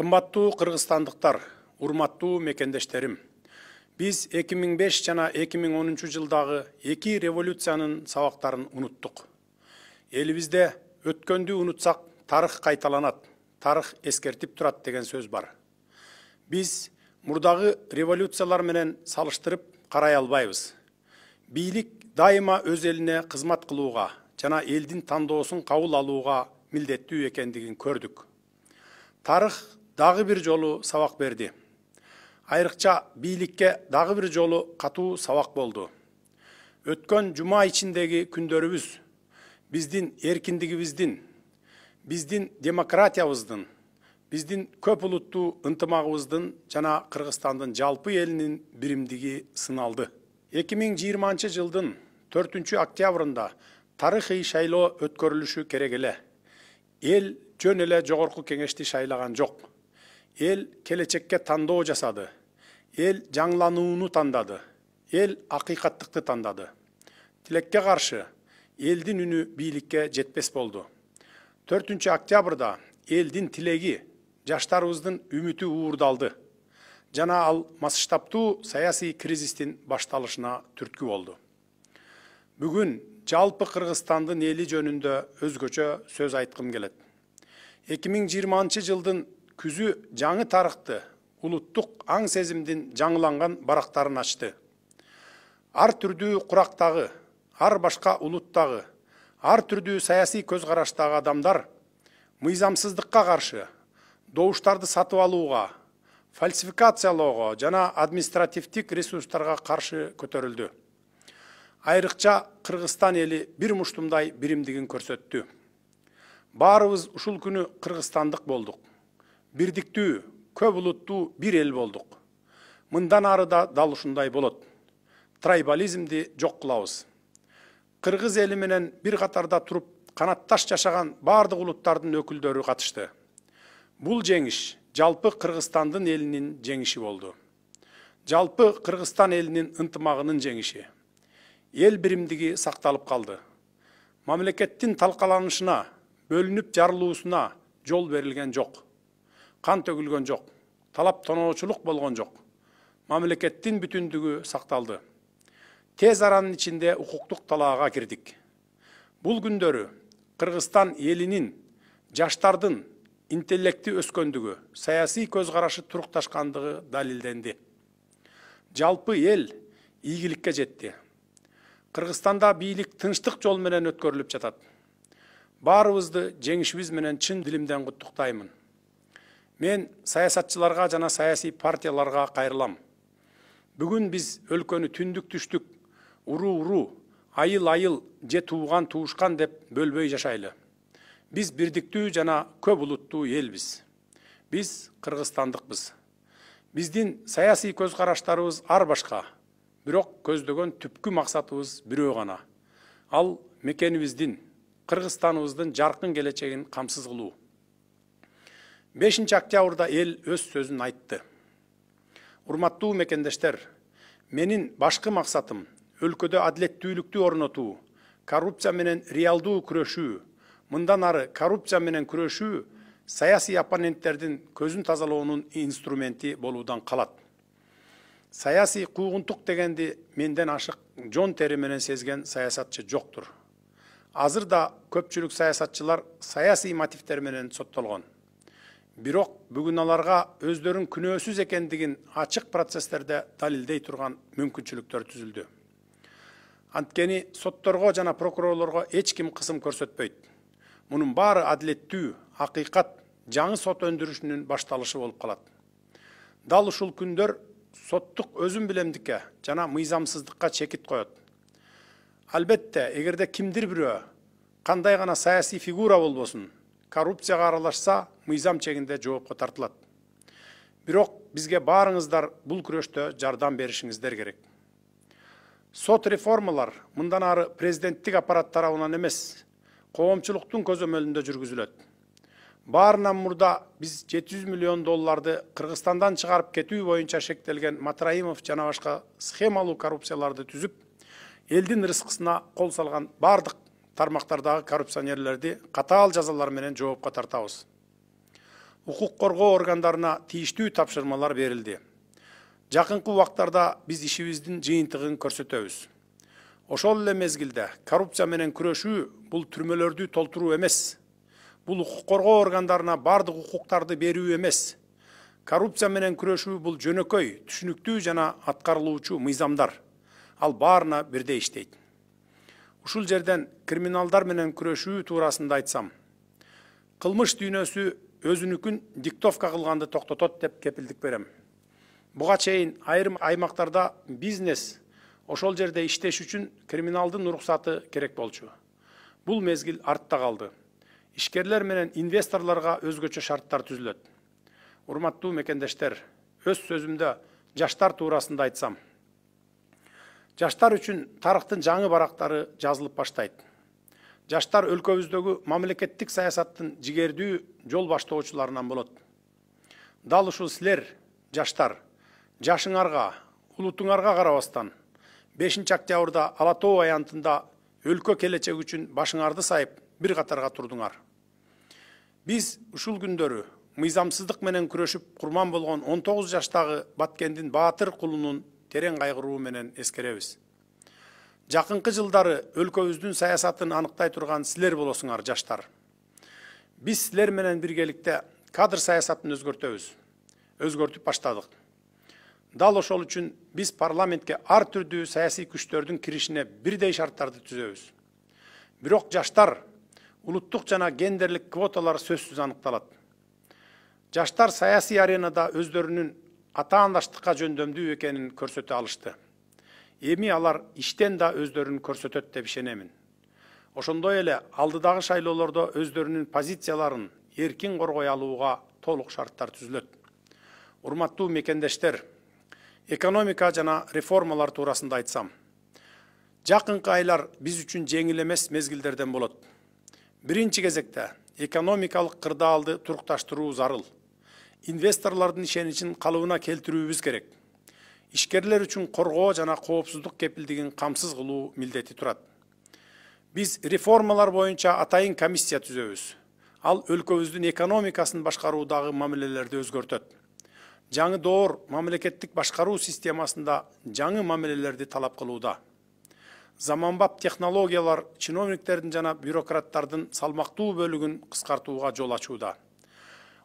қымбаттуу кыргызстандыктар урматтуу мекендештерим биз 2005 жана 2010 жылдағы эки революциянын сабактарын унуттук элибизде өткөндү унутсак тарых кайталанат тарых эскертип турат деген сөз бар биз мурдагы революциялар менен салыштырып карай албайбыз бийлик дайыма өз элине кызмат кылууга жана элдин тандоосун кабыл алууга милдеттүү экендигин көрдүк тарых дагы бир жолу сабак берди айрыкча бийликке дагы бир жолу катуу сабак болду өткөн жума ичиндеги күндөрүбүз биздин эркиндигибиздин биздин демократиябыздын биздин көп улуттуу ынтымагыбыздын жана кыргызстандын жалпы элинин биримдиги сыналды эки миң жыйырманчы жылдын төртүнчү октябрында тарыхый шайлоо өткөрүлүшү керек эле эл жөн эле жогорку кеңешти шайлаган жок эл келечекке тандоо жасады эл жаңланууну тандады эл ақиқаттықты тандады Тілекке қаршы, элдин үні бийликке жетпес болды. 4. октябрда элдин тилеги жаштарыбыздын үмүтү уурдалды жана ал масштабтуу саясий кризистин башталышына түрткү болду бүгүн жалпы кыргызстандын эли жөнүндө өзгөчө сөз айткым келет 2020 жылдын күзі жаңы тарықты ұлыттық аң сезімден жаңыланған барақтарын ашты ар түрдүү құрақтағы, ар башқа улуттагы ар түрдүү саясий көз караштагы адамдар мыйзамсыздыкка қаршы, доуштарды сатып алууга фальсификациялоого жана административдик ресурстарга қаршы көтөрүлдү айрыкча кыргызстан эли бир муштумдай биримдигин көрсөттү баарыбыз ушул күнү кыргызстандык болдук бирдиктүү көп улуттуу бир эл болдук мындан ары да дал ушундай болот трайбализмди жок кылабыз кыргыз эли менен бир катарда туруп канатташ жашаган баардык улуттардын өкүлдөрү катышты бул жеңиш жалпы кыргызстандын элинин жеңиши болду жалпы кыргызстан элинин ынтымагынын жеңиши эл биримдиги сакталып калды мамлекеттин талкаланышына бөлүнүп жарылуусуна жол берилген жок қан төгілген жоқ талап тоноочулук болған жоқ, мамлекеттин бүтүндүгү сақталды. тез аранын ичинде укуктук талаага кирдик бул күндөрү кыргызстан элинин жаштардын интеллекти өскөндүгү саясий көз карашы турукташкандыгы далилденди жалпы ел, ийгиликке жетти кыргызстанда бийлик тынчтык жол менен өткөрүлүп жатат баарыбызды жеңишибиз менен чын дилимден куттуктаймын мен саясатчыларга жана саясий партияларга кайрылам бүгүн биз өлкөнү түндүк түштүк уруу уруу айыл айыл же тууган туушкан деп бөлбөй жашайлы биз бирдиктүү жана көп улуттуу элбиз биз кыргызстандыкпыз биздин саясий көз караштарыбыз ар башка бирок көздөгөн түпкү максатыбыз бирөө гана ал мекенибиздин кыргызстаныбыздын жаркын келечегин камсыз кылуу бешинчи октябрда эл өз сөзүн айтты урматтуу мекендештер менин башкы максатым өлкөдө адилеттүүлүктү орнотуу коррупция менен реалдуу күрөшүү мындан ары коррупция менен күрөшүү саясий оппоненттердин көзүн тазалоонун инструменти болуудан калат саясий куугунтук дегенди менден ашык жон тери менен сезген саясатчы жоктур азыр да көпчүлүк саясатчылар саясий мотивтер менен соттолгон бирок бүгүн аларга өздөрүн күнөөсүз экендигин ачык процесстерде далилдей турган мүмкүнчүлүктөр түзүлдү анткени сотторго жана прокурорлорго эч ким кысым көрсөтпөйт мунун баары адилеттүү акыйкат жаңы сот өндүрүшүнүн башталышы болуп калат дал ушул күндөр соттук өзүн билемдикке жана мыйзамсыздыкка чекит коет албетте эгерде кимдир бирөө кандай гана саясий фигура болбосун коррупцияға аралашса мыйзам чегинде жоопко тартылат бирок бизге баарыңыздар бул күрөштө жардам беришиңиздер керек сот реформалар мындан ары президенттик аппарат тарабынан эмес коомчулуктун көзөмөлүндө жүргүзүлөт баарынан мурда биз жети жүз миллион долларды кыргызстандан чыгарып кетүү боюнча шектелген матраимов жана башка схемалуу коррупцияларды түзүп элдин рыскысына кол салган баардык тармактардагы коррупционерлерди катаал жазалар менен жоопко тартабыз укук коргоо органдарына тийиштүү тапшырмалар берилди жакынкы убактарда биз ишибиздин жыйынтыгын көрсөтөбүз ошол эле мезгилде коррупция менен күрөшүү бул түрмөлөрдү толтуруу эмес бул укук коргоо органдарына баардык укуктарды берүү эмес коррупция менен күрөшүү бул жөнөкөй түшүнүктүү жана аткарылуучу мыйзамдар ал баарына бирдей иштейт ушул жерден криминалдар менен күрөшүү туурасында айтсам кылмыш дүйнөсү өзүнүкүн диктовка кылганды токтотот деп кепилдик берем буга чейин айрым аймактарда бизнес ошол жерде иштеш үчүн криминалдын уруксаты керек болчу бул мезгил артта калды ишкерлер менен инвесторлорго өзгөчө шарттар түзүлөт урматтуу мекендештер өз сөзүмдө жаштар туурасында айтсам жаштар үчүн тарыхтын жаңы барактары жазылып баштайт жаштар өлкөбүздөгү мамлекеттик саясаттын жигердүү жол баштоочуларынан болот дал ушул силер жаштар жашыңарга улутуңарга карабастан бешинчи октябрда ала тоо аянтында өлкө келечеги үчүн башыңарды сайып бир катарга турдуңар биз ушул күндөрү мыйзамсыздык менен күрөшүп курман болгон он тогуз жаштагы баткендин баатыр кулунун терең кайгыруу менен эскеребиз жакынкы жылдары өлкөбүздүн саясатын аныктай турган силер болосуңар жаштар биз силер менен биргеликте кадр саясатын өзгөртөбүз өзгөртүп баштадык дал ошол үчүн биз парламентке ар түрдүү саясий күчтөрдүн киришине бирдей шарттарды түзөбүз бирок жаштар улуттук жана гендерлик квоталар сөзсүз аныкталат жаштар саясий аренада өздөрүнүн атаандаштыкка жөндөмдүү экенин көрсөтө алышты эми алар иштен да өздөрүн көрсөтөт деп ишенемин ошондой эле алдыдагы шайлоолордо өздөрүнүн позицияларын эркин коргой алууга толук шарттар түзүлөт урматтуу мекендештер экономика жана реформалар туурасында айтсам жакынкы айлар биз үчүн жеңил эмес мезгилдерден болот биринчи кезекте экономикалык кырдаалды турукташтыруу зарыл инвесторлордун ишеничин калыбына келтирүүбүз керек ишкерлер үчүн коргоо жана коопсуздук кепилдигин камсыз кылуу милдети турат биз реформалар боюнча атайын комиссия түзөбүз ал өлкөбүздүн экономикасын башкаруудагы мамилелерди өзгөртөт жаңы доор мамлекеттик башкаруу системасында жаңы мамилелерди талап кылууда заманбап технологиялар чиновниктердин жана бюрократтардын салмактуу бөлүгүн кыскартууга жол ачууда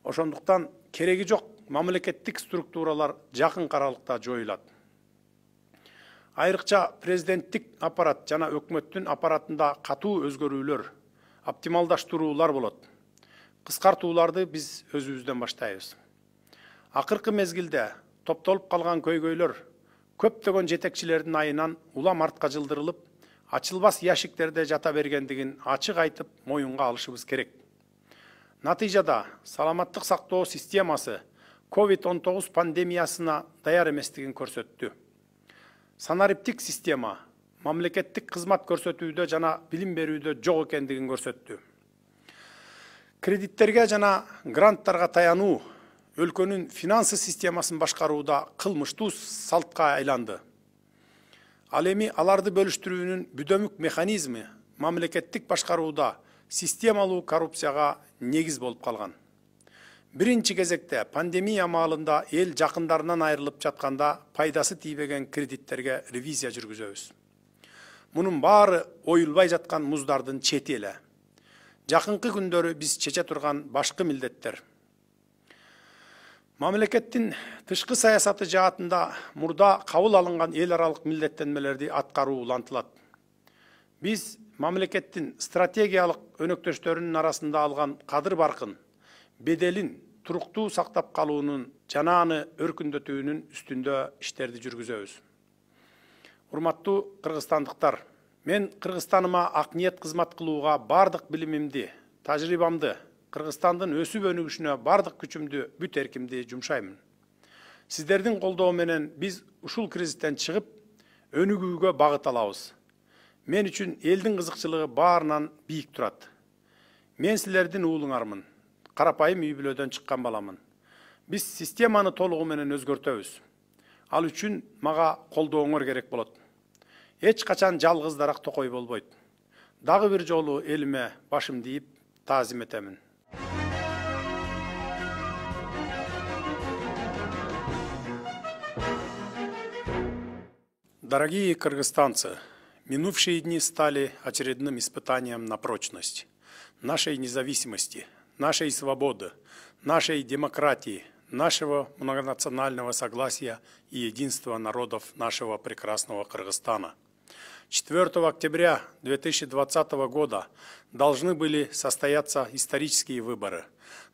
ошондуктан керегі жоқ мемлекеттік структуралар жақын қаралықта жойылады айрықша президенттік аппарат жана өкмөттүн аппаратында катуу өзгөрүүлөр оптималдаштыруулар болот кыскартууларды биз өзүбүздөн баштайбыз акыркы мезгилде топтолуп калган көйгөйлөр көптөгөн жетекчилердин айынан улам артка жылдырылып ачылбас ящиктерде жата бергендигин ачык айтып моюнга алышыбыз керек натыйжада саламаттық сақтау системасы COVID-19 пандемиясына даяр еместігін көрсетті. Санариптік система мамлекеттік қызмат көрсөтүүдө жана білім берүүдө жок экендигин көрсетті. кредиттерге жана гранттарға таяну, өлкөнің финансы системасын башқаруыда кылмыштуу салтқа айланды ал эми аларды бөлүштүрүүнүн бүдөмүк механизми мамлекеттик башкарууда системалуу коррупцияға негіз болып қалған. Бірінші кезекте пандемия маалында ел жақындарынан айрылып жатқанда пайдасы тийбеген кредиттерге ревизия жүргүзөбүз Мұның баары ойылбай жатқан муздардын чети эле жакынкы күндөрү чече тұрған башқы милдеттер мамлекеттин тышқы саясаты жағатында мұрда қауыл алынған ел аралық милдеттенмелерди атқару улантылат Біз мамлекеттин стратегиялык өнөктөштөрүнүн арасында алган кадыр баркын беделин туруктуу сактап калуунун жана аны өркүндөтүүнүн үстүндө иштерди жүргүзөбүз урматтуу кыргызстандыктар мен кыргызстаныма ак ниет кызмат кылууга бардык билимимди тажрыйбамды кыргызстандын өсүп өнүгүшүнө бардык күчүмдү бүт эркимди жумшаймын сиздердин колдоо менен биз ушул кризистен чыгып өнүгүүгө багыт алабыз мен үчүн элдин кызыкчылыгы баарынан бийик турат мен силердин уулуңармын карапайым үй бүлөдөн чыккан баламын биз системаны толугу менен өзгөртөбүз ал үчүн мага колдооңор керек болот эч качан жалгыз дарак токой болбойт дагы бир жолу элиме башымды ийип таазим этемин дорогие кыргызстанцы Минувшие дни стали очередным испытанием на прочность нашей независимости, нашей свободы, нашей демократии, нашего многонационального согласия и единства народов нашего прекрасного Кыргызстана. 4 октября 2020 года должны были состояться исторические выборы.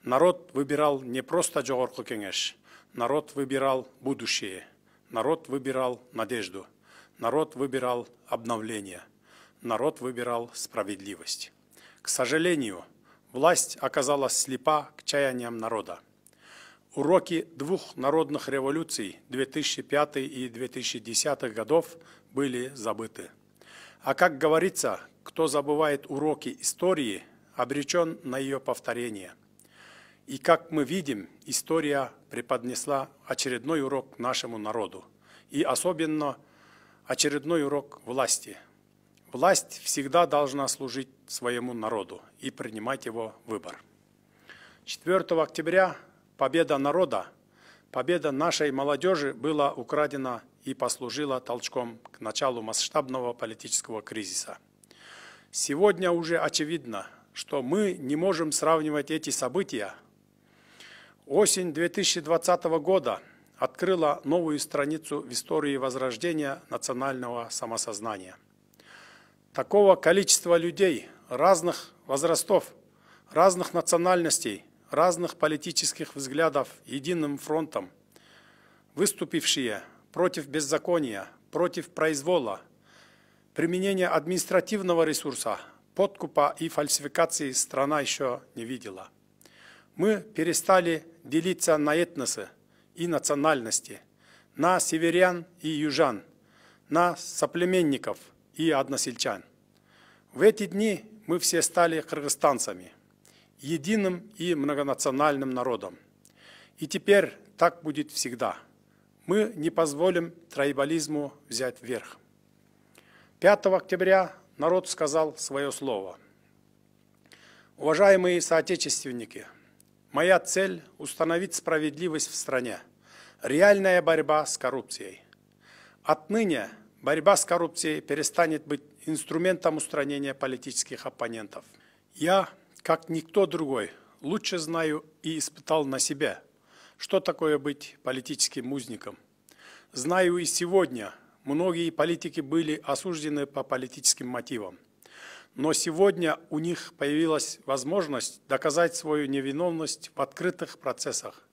Народ выбирал не просто Джогорку Кенеш, народ выбирал будущее, народ выбирал надежду – Народ выбирал обновление. Народ выбирал справедливость. К сожалению, власть оказалась слепа к чаяниям народа. Уроки двух народных революций 2005 и 2010 годов были забыты. А как говорится, кто забывает уроки истории, обречен на ее повторение. И как мы видим, история преподнесла очередной урок нашему народу. И особенно – очередной урок власти. Власть всегда должна служить своему народу и принимать его выбор. 4 октября победа народа, победа нашей молодежи была украдена и послужила толчком к началу масштабного политического кризиса. Сегодня уже очевидно, что мы не можем сравнивать эти события. Осень 2020 года – открыла новую страницу в истории возрождения национального самосознания. Такого количества людей разных возрастов, разных национальностей, разных политических взглядов единым фронтом, выступившие против беззакония, против произвола, применения административного ресурса, подкупа и фальсификации страна еще не видела. Мы перестали делиться на этносы – и национальности, на северян и южан, на соплеменников и односельчан. В эти дни мы все стали кыргызстанцами, единым и многонациональным народом. И теперь так будет всегда. Мы не позволим троебализму взять верх. 5 октября народ сказал свое слово. Уважаемые соотечественники – Моя цель – установить справедливость в стране. Реальная борьба с коррупцией. Отныне борьба с коррупцией перестанет быть инструментом устранения политических оппонентов. Я, как никто другой, лучше знаю и испытал на себе, что такое быть политическим музником. Знаю и сегодня, многие политики были осуждены по политическим мотивам но сегодня у них появилась возможность доказать свою невиновность в открытых процессах,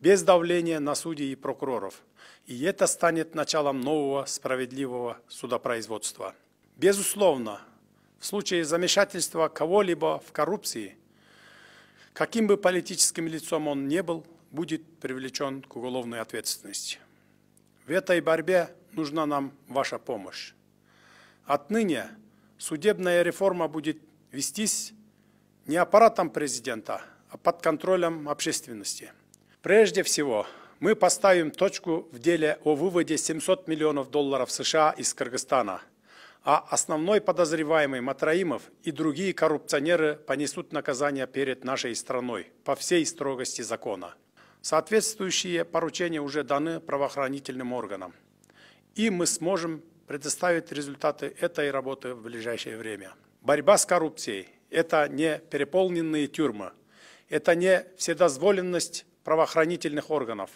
без давления на судей и прокуроров. И это станет началом нового справедливого судопроизводства. Безусловно, в случае замешательства кого-либо в коррупции, каким бы политическим лицом он ни был, будет привлечен к уголовной ответственности. В этой борьбе нужна нам ваша помощь. Отныне судебная реформа будет вестись не аппаратом президента, а под контролем общественности. Прежде всего, мы поставим точку в деле о выводе 700 миллионов долларов США из Кыргызстана, а основной подозреваемый Матраимов и другие коррупционеры понесут наказание перед нашей страной по всей строгости закона. Соответствующие поручения уже даны правоохранительным органам. И мы сможем предоставит результаты этой работы в ближайшее время. Борьба с коррупцией – это не переполненные тюрьмы, это не вседозволенность правоохранительных органов.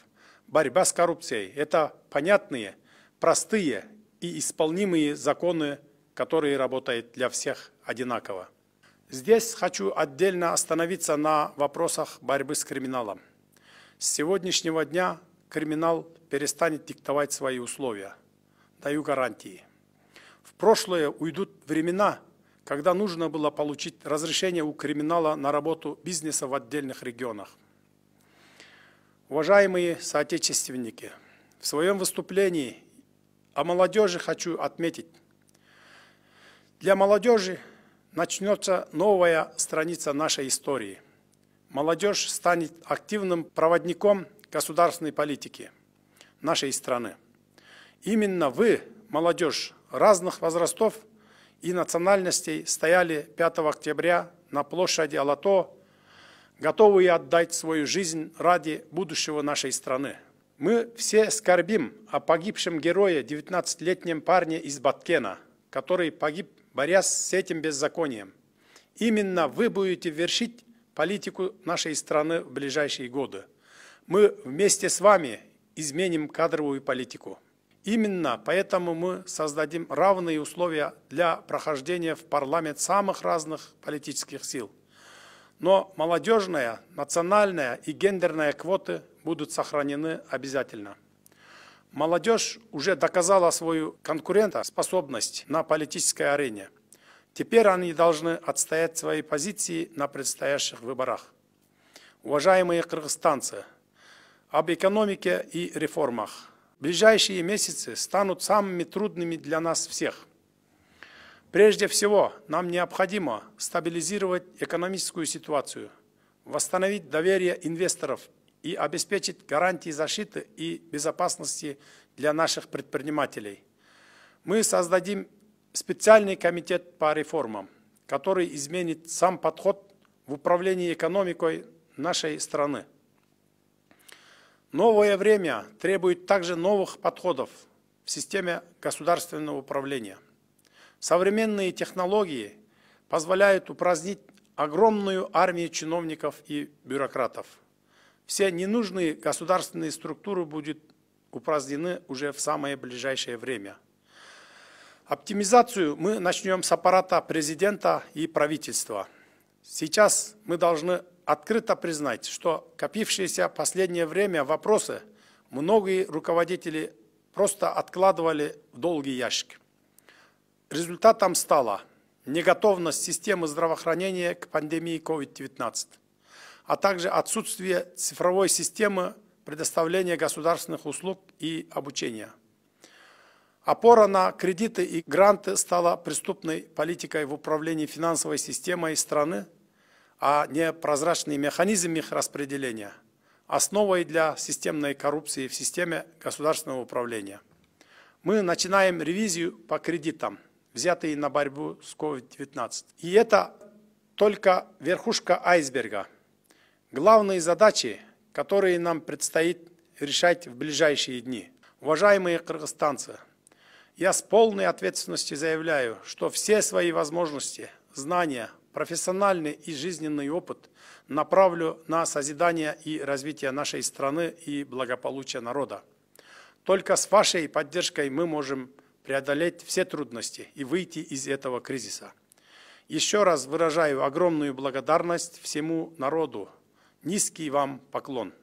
Борьба с коррупцией – это понятные, простые и исполнимые законы, которые работают для всех одинаково. Здесь хочу отдельно остановиться на вопросах борьбы с криминалом. С сегодняшнего дня криминал перестанет диктовать свои условия – даю гарантии. В прошлое уйдут времена, когда нужно было получить разрешение у криминала на работу бизнеса в отдельных регионах. Уважаемые соотечественники, в своем выступлении о молодежи хочу отметить. Для молодежи начнется новая страница нашей истории. Молодежь станет активным проводником государственной политики нашей страны. Именно вы, молодежь разных возрастов и национальностей, стояли 5 октября на площади Алато, готовые отдать свою жизнь ради будущего нашей страны. Мы все скорбим о погибшем герое, 19-летнем парне из Баткена, который погиб, борясь с этим беззаконием. Именно вы будете вершить политику нашей страны в ближайшие годы. Мы вместе с вами изменим кадровую политику. Именно поэтому мы создадим равные условия для прохождения в парламент самых разных политических сил. Но молодежная, национальная и гендерная квоты будут сохранены обязательно. Молодежь уже доказала свою конкурентоспособность на политической арене. Теперь они должны отстоять свои позиции на предстоящих выборах. Уважаемые кыргызстанцы, об экономике и реформах – ближайшие месяцы станут самыми трудными для нас всех. Прежде всего, нам необходимо стабилизировать экономическую ситуацию, восстановить доверие инвесторов и обеспечить гарантии защиты и безопасности для наших предпринимателей. Мы создадим специальный комитет по реформам, который изменит сам подход в управлении экономикой нашей страны. Новое время требует также новых подходов в системе государственного управления. Современные технологии позволяют упразднить огромную армию чиновников и бюрократов. Все ненужные государственные структуры будут упразднены уже в самое ближайшее время. Оптимизацию мы начнем с аппарата президента и правительства. Сейчас мы должны открыто признать, что копившиеся последнее время вопросы многие руководители просто откладывали в долгий ящик. Результатом стала неготовность системы здравоохранения к пандемии COVID-19, а также отсутствие цифровой системы предоставления государственных услуг и обучения. Опора на кредиты и гранты стала преступной политикой в управлении финансовой системой страны а не прозрачный механизм их распределения, основой для системной коррупции в системе государственного управления. Мы начинаем ревизию по кредитам, взятые на борьбу с COVID-19. И это только верхушка айсберга. Главные задачи, которые нам предстоит решать в ближайшие дни. Уважаемые кыргызстанцы, я с полной ответственностью заявляю, что все свои возможности, знания, профессиональный и жизненный опыт направлю на созидание и развитие нашей страны и благополучия народа. Только с вашей поддержкой мы можем преодолеть все трудности и выйти из этого кризиса. Еще раз выражаю огромную благодарность всему народу. Низкий вам поклон.